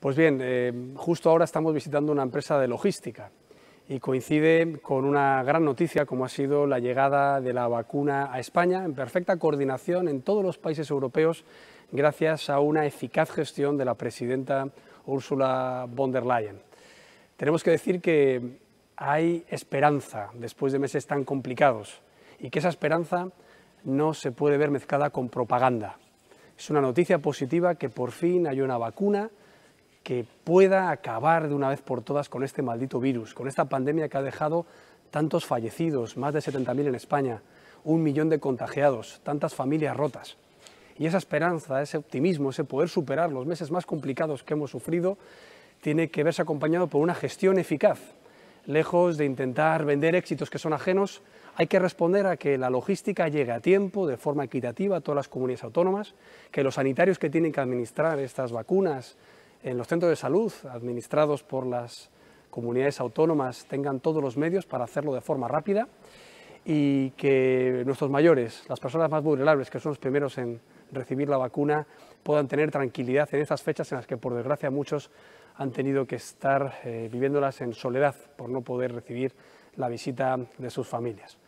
Pues bien, eh, justo ahora estamos visitando una empresa de logística y coincide con una gran noticia como ha sido la llegada de la vacuna a España en perfecta coordinación en todos los países europeos gracias a una eficaz gestión de la presidenta Ursula von der Leyen. Tenemos que decir que hay esperanza después de meses tan complicados y que esa esperanza no se puede ver mezclada con propaganda. Es una noticia positiva que por fin hay una vacuna que pueda acabar de una vez por todas con este maldito virus, con esta pandemia que ha dejado tantos fallecidos, más de 70.000 en España, un millón de contagiados, tantas familias rotas. Y esa esperanza, ese optimismo, ese poder superar los meses más complicados que hemos sufrido, tiene que verse acompañado por una gestión eficaz. Lejos de intentar vender éxitos que son ajenos, hay que responder a que la logística llegue a tiempo, de forma equitativa, a todas las comunidades autónomas, que los sanitarios que tienen que administrar estas vacunas, en los centros de salud administrados por las comunidades autónomas tengan todos los medios para hacerlo de forma rápida y que nuestros mayores, las personas más vulnerables, que son los primeros en recibir la vacuna, puedan tener tranquilidad en esas fechas en las que, por desgracia, muchos han tenido que estar eh, viviéndolas en soledad por no poder recibir la visita de sus familias.